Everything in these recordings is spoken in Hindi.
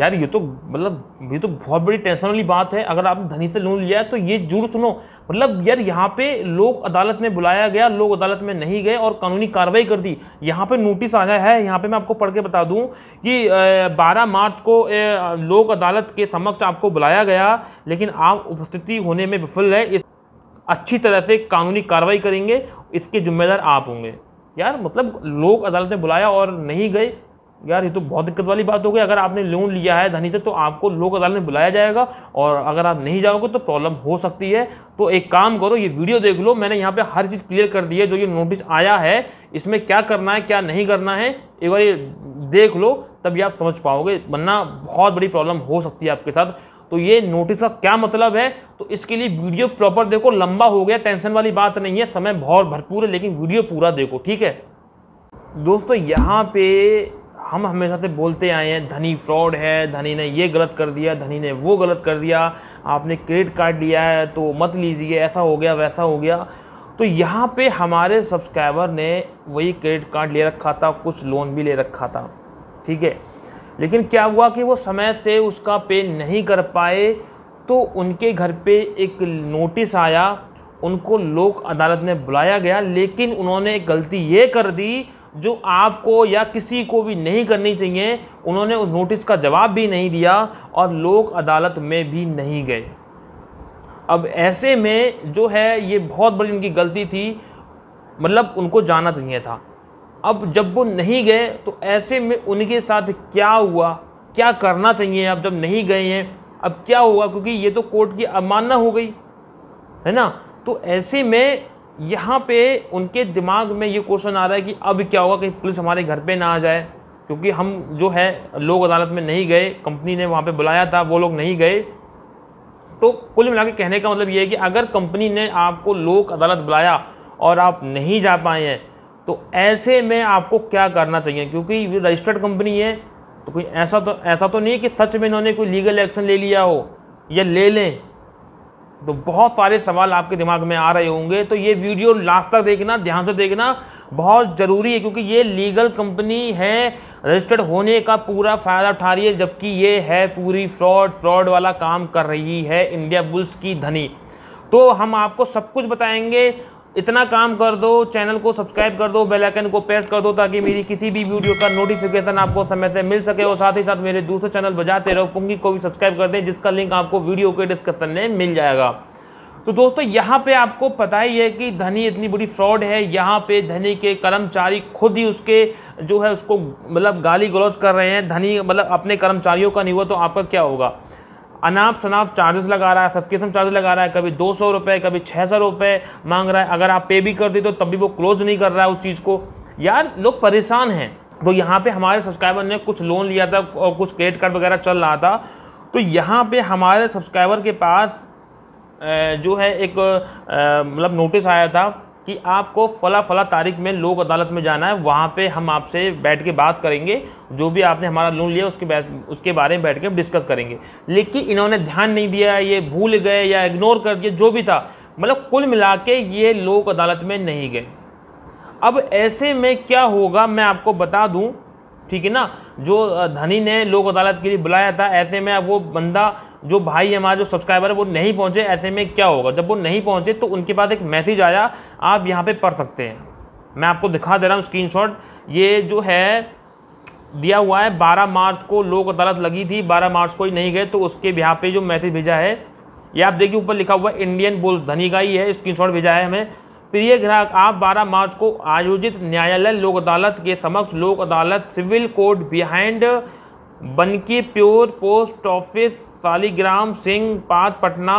यार ये तो मतलब ये तो बहुत बड़ी टेंशन वाली बात है अगर आपने धनी से लोन लिया है तो ये जरूर सुनो मतलब यार यहाँ पे लोग अदालत में बुलाया गया लोग अदालत में नहीं गए और कानूनी कार्रवाई कर दी यहाँ पे नोटिस आया है यहाँ पे मैं आपको पढ़ के बता दूँ कि बारह मार्च को लोक अदालत के समक्ष आपको बुलाया गया लेकिन आप उपस्थिति होने में विफल है इस अच्छी तरह से कानूनी कार्रवाई करेंगे इसके जिम्मेदार आप होंगे यार मतलब लोग अदालत में बुलाया और नहीं गए यार ये तो बहुत दिक्कत वाली बात हो गई अगर आपने लोन लिया है धनी से तो आपको लोक अदालत में बुलाया जाएगा और अगर आप नहीं जाओगे तो प्रॉब्लम हो सकती है तो एक काम करो ये वीडियो देख लो मैंने यहाँ पे हर चीज़ क्लियर कर दी है जो ये नोटिस आया है इसमें क्या करना है क्या नहीं करना है एक बार ये देख लो तभी आप समझ पाओगे वरना बहुत बड़ी प्रॉब्लम हो सकती है आपके साथ तो ये नोटिस का क्या मतलब है तो इसके लिए वीडियो प्रॉपर देखो लंबा हो गया टेंशन वाली बात नहीं है समय बहुत भरपूर है लेकिन वीडियो पूरा देखो ठीक है दोस्तों यहाँ पे हम हमेशा से बोलते आए हैं धनी फ्रॉड है धनी ने ये गलत कर दिया धनी ने वो गलत कर दिया आपने क्रेडिट कार्ड लिया है तो मत लीजिए ऐसा हो गया वैसा हो गया तो यहाँ पे हमारे सब्सक्राइबर ने वही क्रेडिट कार्ड ले रखा था कुछ लोन भी ले रखा था ठीक है लेकिन क्या हुआ कि वो समय से उसका पे नहीं कर पाए तो उनके घर पे एक नोटिस आया उनको लोक अदालत में बुलाया गया लेकिन उन्होंने गलती ये कर दी जो आपको या किसी को भी नहीं करनी चाहिए उन्होंने उस नोटिस का जवाब भी नहीं दिया और लोक अदालत में भी नहीं गए अब ऐसे में जो है ये बहुत बड़ी उनकी गलती थी मतलब उनको जाना चाहिए था अब जब वो नहीं गए तो ऐसे में उनके साथ क्या हुआ क्या करना चाहिए अब जब नहीं गए हैं अब क्या होगा क्योंकि ये तो कोर्ट की अवमानना हो गई है ना तो ऐसे में यहाँ पे उनके दिमाग में ये क्वेश्चन आ रहा है कि अब क्या होगा कि पुलिस हमारे घर पे ना आ जाए क्योंकि हम जो है लोग अदालत में नहीं गए कंपनी ने वहाँ पे बुलाया था वो लोग नहीं गए तो कुल मिला के कहने का मतलब ये है कि अगर कंपनी ने आपको लोक अदालत बुलाया और आप नहीं जा पाए हैं तो ऐसे में आपको क्या करना चाहिए क्योंकि रजिस्टर्ड कंपनी है तो कोई ऐसा तो ऐसा तो नहीं कि सच में इन्होंने कोई लीगल एक्शन ले लिया हो या ले लें तो बहुत सारे सवाल आपके दिमाग में आ रहे होंगे तो ये वीडियो लास्ट तक देखना ध्यान से देखना बहुत ज़रूरी है क्योंकि ये लीगल कंपनी है रजिस्टर्ड होने का पूरा फ़ायदा उठा रही है जबकि ये है पूरी फ्रॉड फ्रॉड वाला काम कर रही है इंडिया बुल्स की धनी तो हम आपको सब कुछ बताएंगे इतना काम कर दो चैनल को सब्सक्राइब कर दो बेल आइकन को प्रेस कर दो ताकि मेरी किसी भी वीडियो का नोटिफिकेशन आपको समय से मिल सके और साथ ही साथ मेरे दूसरे चैनल बजाते रहो पुंगी को भी सब्सक्राइब कर दें जिसका लिंक आपको वीडियो के डिस्क्रिप्शन में मिल जाएगा तो दोस्तों यहाँ पे आपको पता ही है कि धनी इतनी बड़ी फ्रॉड है यहाँ पे धनी के कर्मचारी खुद ही उसके जो है उसको मतलब गाली गलौज कर रहे हैं धनी मतलब अपने कर्मचारियों का नहीं हुआ तो आपका क्या होगा अनाप शनाप चार्जेस लगा रहा है सब्सक्रिप्शन चार्ज लगा रहा है कभी दो सौ रुपये कभी छः सौ रुपये मांग रहा है अगर आप पे भी कर दे तो तब भी वो क्लोज नहीं कर रहा है उस चीज़ को यार लोग परेशान हैं तो यहाँ पे हमारे सब्सक्राइबर ने कुछ लोन लिया था और कुछ क्रेडिट कार्ड वगैरह चल रहा था तो यहाँ पर हमारे सब्सक्राइबर के पास जो है एक मतलब नोटिस आया था कि आपको फला फला तारीख में लोक अदालत में जाना है वहाँ पे हम आपसे बैठ के बात करेंगे जो भी आपने हमारा लोन लिया उसके उसके बारे में बैठ के डिस्कस करेंगे लेकिन इन्होंने ध्यान नहीं दिया ये भूल गए या इग्नोर कर दिया जो भी था मतलब कुल मिला के ये लोक अदालत में नहीं गए अब ऐसे में क्या होगा मैं आपको बता दूँ ठीक है ना जो धनी ने लोक अदालत के लिए बुलाया था ऐसे में वो बंदा जो भाई हमारा जो सब्सक्राइबर है वो नहीं पहुँचे ऐसे में क्या होगा जब वो नहीं पहुँचे तो उनके पास एक मैसेज आया आप यहाँ पर पढ़ सकते हैं मैं आपको दिखा दे रहा हूँ स्क्रीनशॉट ये जो है दिया हुआ है बारह मार्च को लोक अदालत लगी थी बारह मार्च को ही नहीं गए तो उसके यहाँ पर जो मैसेज भेजा है ये आप देखिए ऊपर लिखा हुआ इंडियन बोल धनी का ही है स्क्रीन भेजा है हमें प्रिय ग्राहक आप 12 मार्च को आयोजित न्यायालय लोक अदालत के समक्ष Lok Adalat civil court behind बनके प्योर पोस्ट ऑफिस सालीग्राम सिंह पात पटना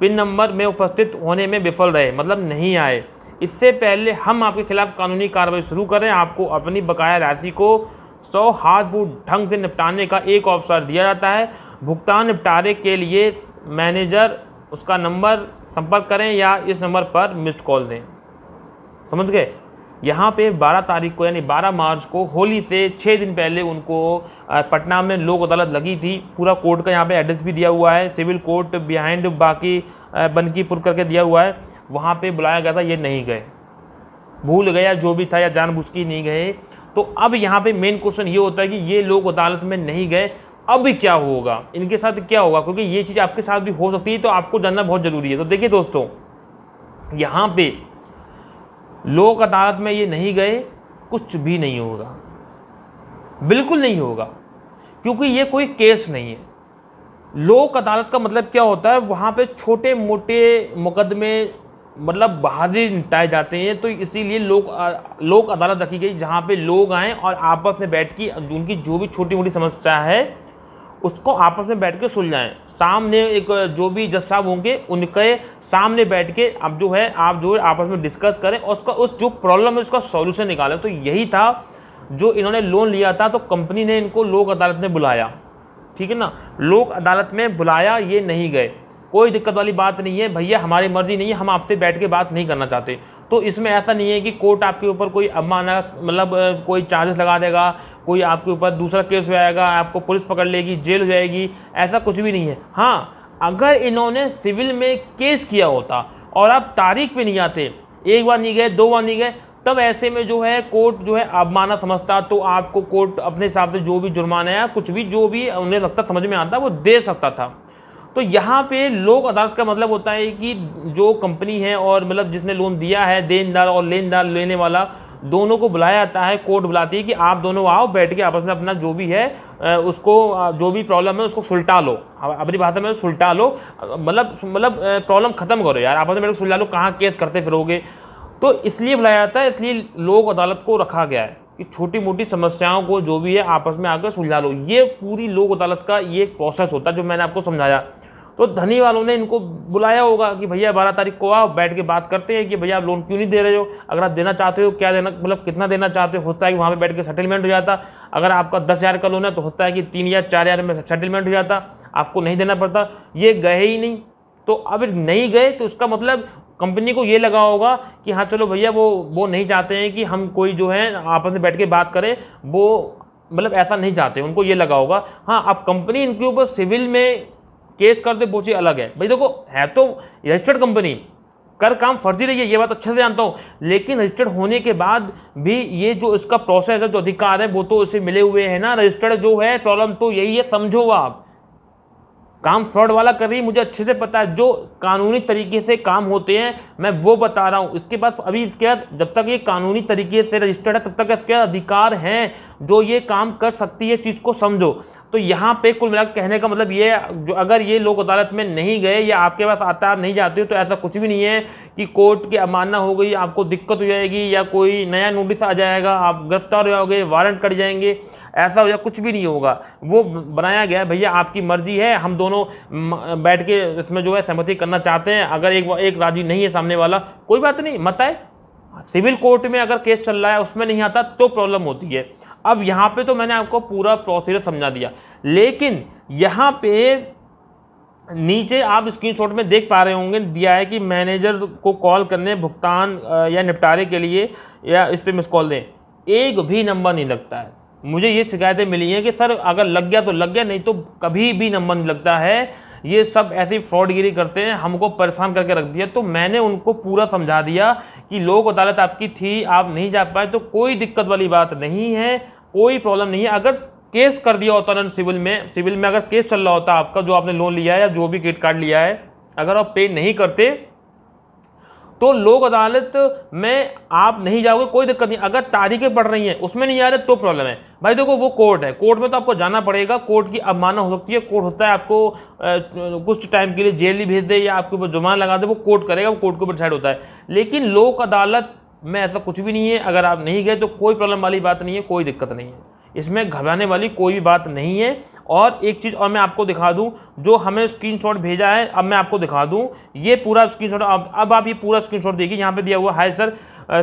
पिन नंबर में उपस्थित होने में विफल रहे मतलब नहीं आए इससे पहले हम आपके खिलाफ कानूनी कार्रवाई शुरू करें आपको अपनी बकाया राशि को सौ हाथ बूट ढंग से निपटाने का एक अवसर दिया जाता है भुगतान निपटारे के लिए मैनेजर उसका नंबर संपर्क करें या इस नंबर पर मिस्ड कॉल दें समझ गए यहाँ पे 12 तारीख को यानी 12 मार्च को होली से छः दिन पहले उनको पटना में लोक अदालत लगी थी पूरा कोर्ट का यहाँ पे एड्रेस भी दिया हुआ है सिविल कोर्ट बिहाइंड बाकी बनकीपुर करके दिया हुआ है वहाँ पे बुलाया गया था ये नहीं गए भूल गया जो भी था या जानबूझ के नहीं गए तो अब यहाँ पे मेन क्वेश्चन ये होता है कि ये लोग अदालत में नहीं गए अब क्या होगा इनके साथ क्या होगा क्योंकि ये चीज़ आपके साथ भी हो सकती है तो आपको जानना बहुत ज़रूरी है तो देखिए दोस्तों यहाँ पर लोक अदालत में ये नहीं गए कुछ भी नहीं होगा बिल्कुल नहीं होगा क्योंकि ये कोई केस नहीं है लोक अदालत का मतलब क्या होता है वहाँ पे छोटे मोटे मुकदमे मतलब बहादुरी निपटाए जाते हैं तो इसीलिए लोक लोक अदालत रखी गई जहाँ पे लोग आएँ और आपस में बैठ के उनकी जो भी छोटी मोटी समस्या है उसको आपस में बैठ के सुलझाएं सामने एक जो भी जज साहब होंगे उनके सामने बैठ के अब जो है आप जो है आपस में डिस्कस करें और उसका उस जो प्रॉब्लम है उसका सॉल्यूशन निकालें तो यही था जो इन्होंने लोन लिया था तो कंपनी ने इनको लोक अदालत में बुलाया ठीक है ना लोक अदालत में बुलाया ये नहीं गए कोई दिक्कत वाली बात नहीं है भैया हमारी मर्जी नहीं है हम आपसे बैठ के बात नहीं करना चाहते तो इसमें ऐसा नहीं है कि कोर्ट आपके ऊपर कोई अमाना मतलब कोई चार्जेस लगा देगा कोई आपके ऊपर दूसरा केस हो जाएगा आपको पुलिस पकड़ लेगी जेल हो जाएगी ऐसा कुछ भी नहीं है हाँ अगर इन्होंने सिविल में केस किया होता और आप तारीख पर नहीं आते एक बार नहीं गए दो बार नहीं गए तब ऐसे में जो है कोर्ट जो है अवमाना समझता तो आपको कोर्ट अपने हिसाब से जो भी जुर्माना या कुछ भी जो भी उन्हें लगता समझ में आता वो दे सकता था तो यहाँ पे लोक अदालत का मतलब होता है कि जो कंपनी है और मतलब जिसने लोन दिया है देनदार और लेनदार लेने वाला दोनों को बुलाया जाता है कोर्ट बुलाती है कि आप दोनों आओ बैठ के आपस में अपना जो भी है उसको जो भी प्रॉब्लम है उसको सुलटा लो अपनी भाषा में सुलटा लो मतलब मतलब प्रॉब्लम ख़त्म करो यार आपस में सुलटा लो कहाँ केस करते फिरोगे तो इसलिए बुलाया जाता है इसलिए लोक अदालत को रखा गया है कि छोटी मोटी समस्याओं को जो भी है आपस में आकर सुलझा लो ये पूरी लोक अदालत का ये एक प्रोसेस होता है जो मैंने आपको समझाया तो धनी वालों ने इनको बुलाया होगा कि भैया बारह तारीख को आओ बैठ के बात करते हैं कि भैया आप लोन क्यों नहीं दे रहे हो अगर आप देना चाहते हो क्या देना मतलब कितना देना चाहते हो होता है कि वहाँ पर बैठ के सेटलमेंट हो जाता अगर आपका दस हज़ार का लोन है तो होता है कि तीन या चार हज़ार में सेटलमेंट हो जाता आपको नहीं देना पड़ता ये गए ही नहीं तो अब नहीं गए तो उसका मतलब कंपनी को ये लगा होगा कि हाँ चलो भैया वो वो नहीं चाहते हैं कि हम कोई जो है आपस में बैठ के बात करें वो मतलब ऐसा नहीं चाहते उनको ये लगा होगा हाँ अब कंपनी इनके ऊपर सिविल में केस कर दे वो अलग है भाई देखो है तो रजिस्टर्ड कंपनी कर काम फर्जी रही है ये बात अच्छे से जानता हूँ लेकिन रजिस्टर्ड होने के बाद भी ये जो इसका प्रोसेस है जो अधिकार है वो तो उसे मिले हुए हैं ना रजिस्टर्ड जो है प्रॉब्लम तो यही है समझो आप काम फ्रॉड वाला कर रही मुझे अच्छे से पता है जो कानूनी तरीके से काम होते हैं मैं वो बता रहा हूँ इसके बाद अभी इसके बाद जब तक ये कानूनी तरीके से रजिस्टर्ड है तब तक इसके अधिकार हैं जो ये काम कर सकती है चीज़ को समझो तो यहाँ पे कुल मिलाकर कहने का मतलब ये जो अगर ये लोग अदालत में नहीं गए या आपके पास आता आप नहीं जाते हो तो ऐसा कुछ भी नहीं है कि कोर्ट की अमानना हो गई आपको दिक्कत हो जाएगी या कोई नया नोटिस आ जाएगा आप गिरफ्तार हो जाओगे वारंट कट जाएंगे ऐसा हो जाए कुछ भी नहीं होगा वो बनाया गया भैया आपकी मर्जी है हम दोनों बैठ के इसमें जो है सहमति करना चाहते हैं अगर एक एक राजी नहीं है सामने वाला कोई बात नहीं मत आए सिविल कोर्ट में अगर केस चल रहा है उसमें नहीं आता तो प्रॉब्लम होती है अब यहाँ पे तो मैंने आपको पूरा प्रोसीजर समझा दिया लेकिन यहाँ पे नीचे आप स्क्रीनशॉट में देख पा रहे होंगे दिया है कि मैनेजर को कॉल करने भुगतान या निपटारे के लिए या इस पर मिस कॉल दें एक भी नंबर नहीं लगता है मुझे ये शिकायतें मिली हैं कि सर अगर लग गया तो लग गया नहीं तो कभी भी नंबर नहीं लगता है ये सब ऐसी फ्रॉडगिरी करते हैं हमको परेशान करके रख दिया तो मैंने उनको पूरा समझा दिया कि लोक अदालत आपकी थी आप नहीं जा पाए तो कोई दिक्कत वाली बात नहीं है कोई प्रॉब्लम नहीं है अगर केस कर दिया होता ना सिविल में सिविल में अगर केस चल रहा होता आपका जो आपने लोन लिया है या जो भी क्रेडिट कार्ड लिया है अगर आप पे नहीं करते तो लोक अदालत में आप नहीं जाओगे कोई दिक्कत नहीं अगर तारीखें पड़ रही हैं उसमें नहीं आ रहे तो प्रॉब्लम है भाई देखो वो कोर्ट है कोर्ट में तो आपको जाना पड़ेगा कोर्ट की अवमानना हो सकती है कोर्ट होता है आपको कुछ टाइम के लिए जेल ही भेज दे या आपके ऊपर जुर्माना लगा दे वो कोर्ट करेगा वो कोर्ट के ऊपर डिसाइड होता है लेकिन लोक अदालत में ऐसा कुछ भी नहीं है अगर आप नहीं गए तो कोई प्रॉब्लम वाली बात नहीं है कोई दिक्कत नहीं है इसमें घबराने वाली कोई भी बात नहीं है और एक चीज़ और मैं आपको दिखा दूं जो हमें स्क्रीनशॉट भेजा है अब मैं आपको दिखा दूं ये पूरा स्क्रीनशॉट अब अब आप ये पूरा स्क्रीनशॉट देखिए यहाँ पे दिया हुआ है सर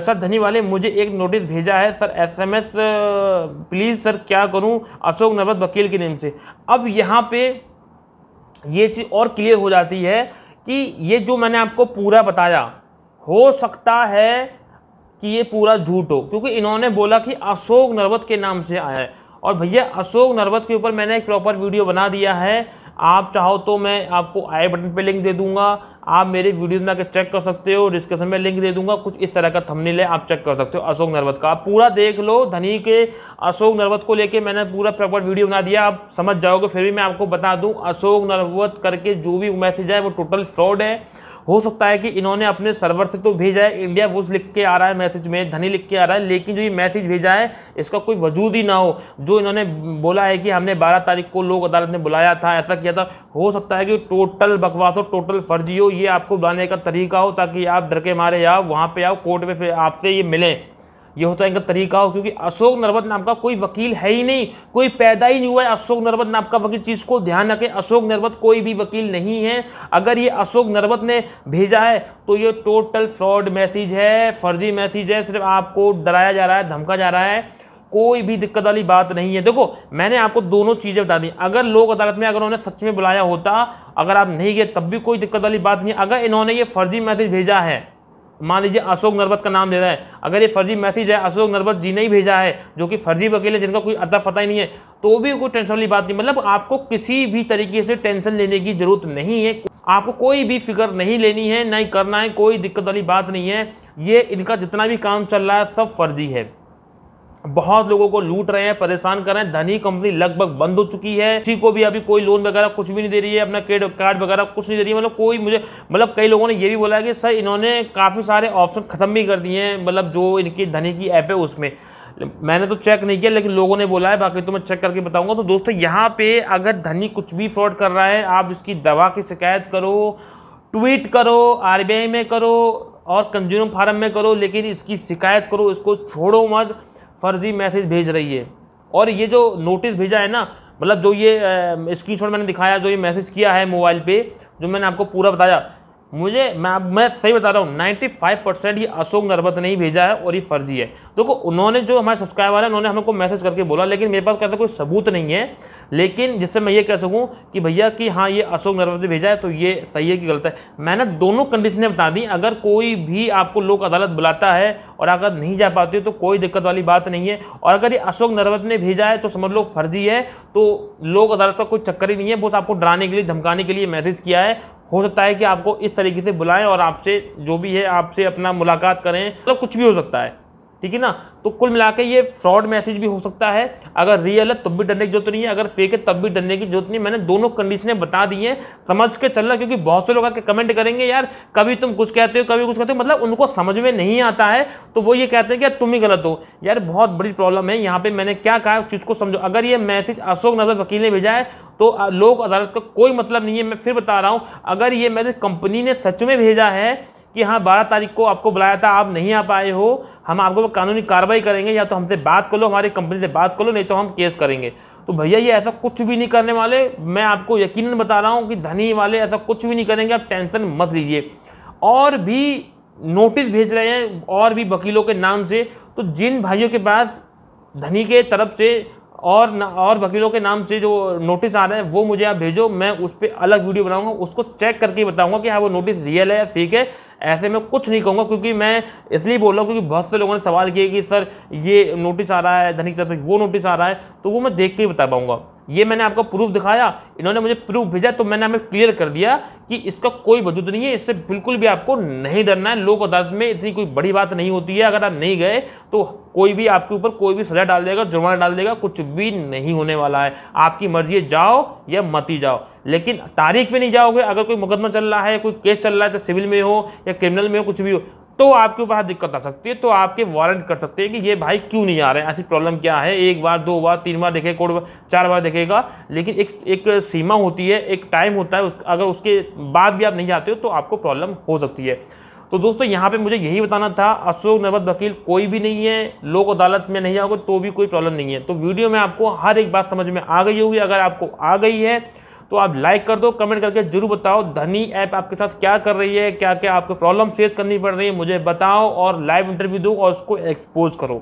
सर धनी वाले मुझे एक नोटिस भेजा है सर एसएमएस प्लीज़ सर क्या करूँ अशोक नवरत वकील के नेम से अब यहाँ पर ये चीज़ और क्लियर हो जाती है कि ये जो मैंने आपको पूरा बताया हो सकता है कि ये पूरा झूठ हो क्योंकि इन्होंने बोला कि अशोक नरवत के नाम से आया है और भैया अशोक नरवत के ऊपर मैंने एक प्रॉपर वीडियो बना दिया है आप चाहो तो मैं आपको आई बटन पे लिंक दे दूंगा आप मेरे वीडियोज़ में आकर चेक कर सकते हो डिस्क्रिप्शन में लिंक दे दूंगा कुछ इस तरह का थंबनेल है आप चेक कर सकते हो अशोक नरवत का आप पूरा देख लो धनी के अशोक नरवत को लेके मैंने पूरा प्रॉपर वीडियो बना दिया आप समझ जाओगे फिर भी मैं आपको बता दूँ अशोक नरवत करके जो भी मैसेज है वो टोटल फ्रॉड है हो सकता है कि इन्होंने अपने सर्वर से तो भेजा है इंडिया वो लिख के आ रहा है मैसेज में धनी लिख के आ रहा है लेकिन जो ये मैसेज भेजा है इसका कोई वजूद ही ना हो जो इन्होंने बोला है कि हमने बारह तारीख को लोक अदालत ने बुलाया था ऐसा किया था हो सकता है कि टोटल बकवास हो टोटल फर्जी हो ये आपको बुलाने का तरीका हो ताकि आप डर के मारे आओ वहाँ पर आओ कोर्ट में फिर आपसे ये मिलें ये होता है इनका तरीका हो क्योंकि अशोक नरवत नाम का कोई वकील है ही नहीं कोई पैदा ही नहीं हुआ है अशोक नरवत नाम का वकील चीज़ को ध्यान रखें अशोक नरवत कोई भी वकील नहीं है अगर ये अशोक नरवत ने भेजा है तो ये टोटल फ्रॉड मैसेज है फर्जी मैसेज है सिर्फ आपको डराया जा रहा है धमका जा रहा है कोई भी दिक्कत वाली बात नहीं है देखो मैंने आपको दोनों चीज़ें बता दी अगर लोग अदालत में अगर उन्होंने सच में बुलाया होता अगर आप नहीं गए तब भी कोई दिक्कत वाली बात नहीं अगर इन्होंने ये फर्जी मैसेज भेजा है मान लीजिए अशोक नरबत का नाम ले रहा है अगर ये फर्जी मैसेज है अशोक नरबत जी ने ही भेजा है जो कि फर्जी वकील है जिनका कोई अता पता ही नहीं है तो भी कोई टेंशन वाली बात नहीं मतलब आपको किसी भी तरीके से टेंशन लेने की ज़रूरत नहीं है आपको कोई भी फिक्र नहीं लेनी है ना ही करना है कोई दिक्कत वाली बात नहीं है ये इनका जितना भी काम चल रहा है सब फर्जी है बहुत लोगों को लूट रहे हैं परेशान कर रहे हैं धनी कंपनी लगभग बंद हो चुकी है किसी को भी अभी कोई लोन वगैरह कुछ भी नहीं दे रही है अपना क्रेडिट कार्ड वगैरह कुछ नहीं दे रही है मतलब कोई मुझे मतलब कई लोगों ने ये भी बोला है कि सर इन्होंने काफ़ी सारे ऑप्शन खत्म भी कर दिए हैं मतलब जो इनकी धनी की ऐप है उसमें मैंने तो चेक नहीं किया लेकिन लोगों ने बोला है बाकी तो मैं चेक करके बताऊंगा तो दोस्तों यहाँ पे अगर धनी कुछ भी फ्रॉड कर रहा है आप इसकी दवा की शिकायत करो ट्वीट करो आर में करो और कंज्यूमर फार्म में करो लेकिन इसकी शिकायत करो इसको छोड़ो मत फर्जी मैसेज भेज रही है और ये जो नोटिस भेजा है ना मतलब जो ये स्क्रीनशॉट मैंने दिखाया जो ये मैसेज किया है मोबाइल पे जो मैंने आपको पूरा बताया मुझे मैं मैं सही बता रहा हूँ 95 परसेंट ये अशोक नरबत ने ही भेजा है और ये फर्जी है देखो उन्होंने जो हमारे सब्सक्राइबर है उन्होंने हमको मैसेज करके बोला लेकिन मेरे पास कैसे कोई सबूत नहीं है लेकिन जिससे मैं ये कह सकूँ कि भैया कि हाँ ये अशोक नरबत ने भेजा है तो ये सही है कि गलत है मैंने दोनों कंडीशनें बता दी अगर कोई भी आपको लोक अदालत बुलाता है और अगर नहीं जा पाती तो कोई दिक्कत वाली बात नहीं है और अगर ये अशोक नरबत ने भेजा है तो समझ लो फर्जी है तो लोक अदालत का कोई चक्कर ही नहीं है बस आपको डराने के लिए धमकाने के लिए मैसेज किया है हो सकता है कि आपको इस तरीके से बुलाएं और आपसे जो भी है आपसे अपना मुलाकात करें मतलब तो कुछ भी हो सकता है ठीक है ना तो कुल मिला ये फ्रॉड मैसेज भी हो सकता है अगर रियल है तब भी डरने की जरूरत नहीं है अगर फेक है तब भी डरने की जरूरत नहीं मैंने दोनों कंडीशनें बता दी हैं समझ के चलना क्योंकि बहुत से लोग आके कमेंट करेंगे यार कभी तुम कुछ कहते हो कभी कुछ कहते हो मतलब उनको समझ में नहीं आता है तो वो ये कहते हैं कि यार तुम ही गलत हो यार बहुत बड़ी प्रॉब्लम है यहाँ पर मैंने क्या कहा उस चीज़ को समझो अगर ये मैसेज अशोक नजर वकील ने भेजा है तो लोक अदालत का कोई मतलब नहीं है मैं फिर बता रहा हूँ अगर ये मैंने कंपनी ने सच में भेजा है कि हाँ बारह तारीख को आपको बुलाया था आप नहीं आ पाए हो हम आपको कानूनी कार्रवाई करेंगे या तो हमसे बात कर लो हमारी कंपनी से बात कर लो नहीं तो हम केस करेंगे तो भैया ये ऐसा कुछ भी नहीं करने वाले मैं आपको यकीन बता रहा हूँ कि धनी वाले ऐसा कुछ भी नहीं करेंगे आप टेंशन मत लीजिए और भी नोटिस भेज रहे हैं और भी वकीलों के नाम से तो जिन भाइयों के पास धनी के तरफ से और न, और वकीलों के नाम से जो नोटिस आ रहे हैं वो मुझे आप भेजो मैं उस पर अलग वीडियो बनाऊंगा उसको चेक करके बताऊंगा कि हाँ वो नोटिस रियल है या फेक है ऐसे में कुछ नहीं कहूँगा क्योंकि मैं इसलिए बोल रहा हूँ क्योंकि बहुत से लोगों ने सवाल किए कि सर ये नोटिस आ रहा है धनिक तरफ वो नोटिस आ रहा है तो वो मैं देख के ही बता पाऊँगा ये मैंने आपको प्रूफ दिखाया इन्होंने मुझे प्रूफ भेजा तो मैंने हमें क्लियर कर दिया कि इसका कोई वजूद नहीं है इससे बिल्कुल भी आपको नहीं डरना है लोक अदालत में इतनी कोई बड़ी बात नहीं होती है अगर आप नहीं गए तो कोई भी आपके ऊपर कोई भी सज़ा डाल देगा जुर्माना डाल देगा कुछ भी नहीं होने वाला है आपकी मर्जी है जाओ या मत ही जाओ लेकिन तारीख में नहीं जाओगे अगर कोई मुकदमा चल रहा है कोई केस चल रहा है चाहे सिविल में हो या क्रिमिनल में हो कुछ भी हो तो आपके ऊपर दिक्कत आ सकती है तो आपके वारंट कर सकते हैं कि ये भाई क्यों नहीं आ रहे हैं ऐसी प्रॉब्लम क्या है एक बार दो बार तीन बार देखे कोड चार बार देखेगा लेकिन एक एक सीमा होती है एक टाइम होता है उस, अगर उसके बाद भी आप नहीं आते हो तो आपको प्रॉब्लम हो सकती है तो दोस्तों यहाँ पर मुझे यही बताना था अशोक नवत वकील कोई भी नहीं है लोक अदालत में नहीं आओगे तो भी कोई प्रॉब्लम नहीं है तो वीडियो में आपको हर एक बात समझ में आ गई होगी अगर आपको आ गई है तो आप लाइक कर दो कमेंट करके जरूर बताओ धनी ऐप आपके साथ क्या कर रही है क्या क्या आपको प्रॉब्लम फेस करनी पड़ रही है मुझे बताओ और लाइव इंटरव्यू दो और उसको एक्सपोज करो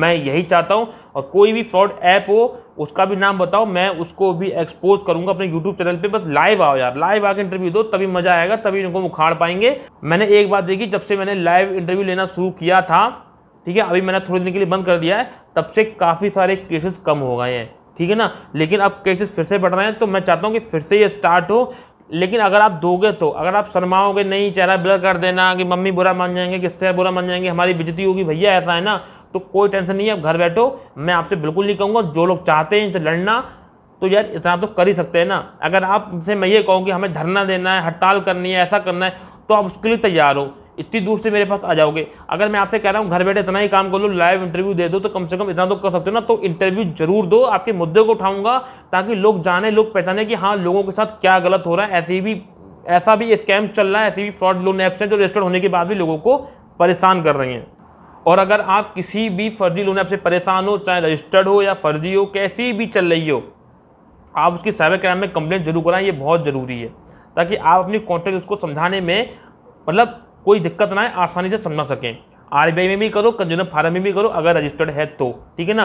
मैं यही चाहता हूं और कोई भी फ्रॉड ऐप हो उसका भी नाम बताओ मैं उसको भी एक्सपोज करूंगा अपने यूट्यूब चैनल पे बस लाइव आओ यार लाइव आके इंटरव्यू दो तभी मजा आएगा तभी उनको उखाड़ पाएंगे मैंने एक बात देखी जब से मैंने लाइव इंटरव्यू लेना शुरू किया था ठीक है अभी मैंने थोड़ी दिन के लिए बंद कर दिया है तब से काफ़ी सारे केसेस कम हो गए हैं ठीक है ना लेकिन अब केसेस फिर से बढ़ रहे हैं तो मैं चाहता हूँ कि फिर से ये स्टार्ट हो लेकिन अगर आप दोगे तो अगर आप शर्माओगे नहीं चेहरा ब्लर कर देना कि मम्मी बुरा मान जाएंगे किस तरह बुरा मान जाएंगे हमारी बिजती होगी भैया ऐसा है ना तो कोई टेंशन नहीं है आप घर बैठो मैं आपसे बिल्कुल नहीं कहूँगा जो लोग चाहते हैं इनसे लड़ना तो यार इतना तो कर ही सकते हैं ना अगर आपसे मैं ये कहूँ कि हमें धरना देना है हड़ताल करनी है ऐसा करना है तो आप उसके लिए तैयार हो इतनी दूर से मेरे पास आ जाओगे अगर मैं आपसे कह रहा हूँ घर बैठे इतना ही काम कर लो लाइव इंटरव्यू दे दो तो कम से कम इतना तो कर सकते हो ना तो इंटरव्यू जरूर दो आपके मुद्दे को उठाऊंगा ताकि लोग जाने लोग पहचाने कि हाँ लोगों के साथ क्या गलत हो रहा है ऐसे भी ऐसा भी स्कैम चल रहा है ऐसे भी फ्रॉड लोन ऐप्स हैं जो रजिस्टर्ड होने के बाद भी लोगों को परेशान कर रही हैं और अगर आप किसी भी फर्जी लोन ऐप से परेशान हो चाहे रजिस्टर्ड हो या फर्जी हो कैसी भी चल रही हो आप उसकी साइबर क्राइम में कंप्लेंट जरूर कराएं ये बहुत ज़रूरी है ताकि आप अपनी कॉन्टैक्ट उसको समझाने में मतलब कोई दिक्कत ना है आसानी से समझ सकें आरबीआई में भी करो कंज्यूमर फार्म में भी करो अगर रजिस्टर्ड है तो ठीक है ना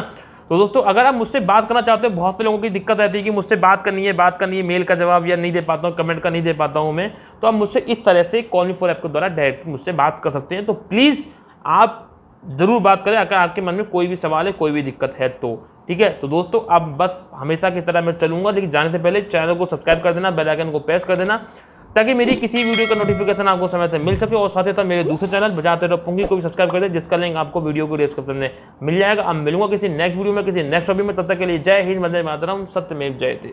तो दोस्तों अगर आप मुझसे बात करना चाहते हो बहुत से लोगों की दिक्कत रहती है कि मुझसे बात करनी है बात करनी है मेल का जवाब या नहीं दे पाता हूँ कमेंट का नहीं दे पाता हूँ मैं तो आप मुझसे इस तरह से कॉलिंग फॉर ऐप के द्वारा डायरेक्ट मुझसे बात कर सकते हैं तो प्लीज़ आप ज़रूर बात करें अगर आपके मन में कोई भी सवाल है कोई भी दिक्कत है तो ठीक है तो दोस्तों अब बस हमेशा की तरह मैं चलूँगा लेकिन जाने से पहले चैनल को सब्सक्राइब कर देना बेलाइकन को प्रेस कर देना ताकि मेरी किसी वीडियो का नोटिफिकेशन आपको समय से मिल सके और साथ ही साथ मेरे दूसरे चैनल बजाते रहो पुंगी को भी सब्सक्राइब कर दे जिसका लिंक आपको वीडियो को डिस्क्रिप्शन में मिल जाएगा अब मिलूंगा किसी नेक्स्ट वीडियो में किसी नेक्स्ट टॉपिक में तब तक के लिए जय हिंद मंदिर मातरम सत्यमेव थे